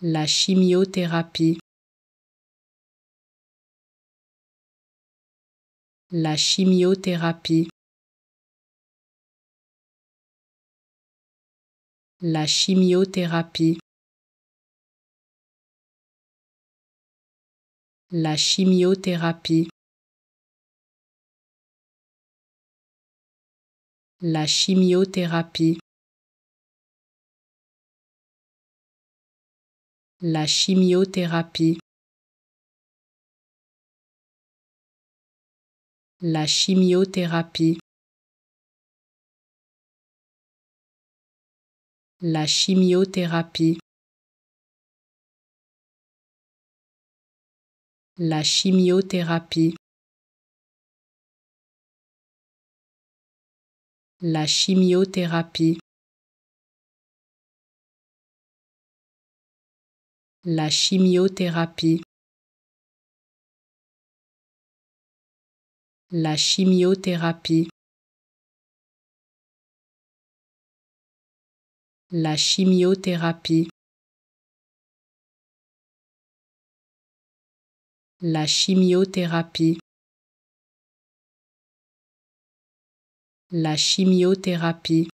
la chimiothérapie, la chimiothérapie, la chimiothérapie, la chimiothérapie, la chimiothérapie, la chimiothérapie, la chimiothérapie, la chimiothérapie, la chimiothérapie, la chimiothérapie. la chimiothérapie, la chimiothérapie, la chimiothérapie, la chimiothérapie, la chimiothérapie.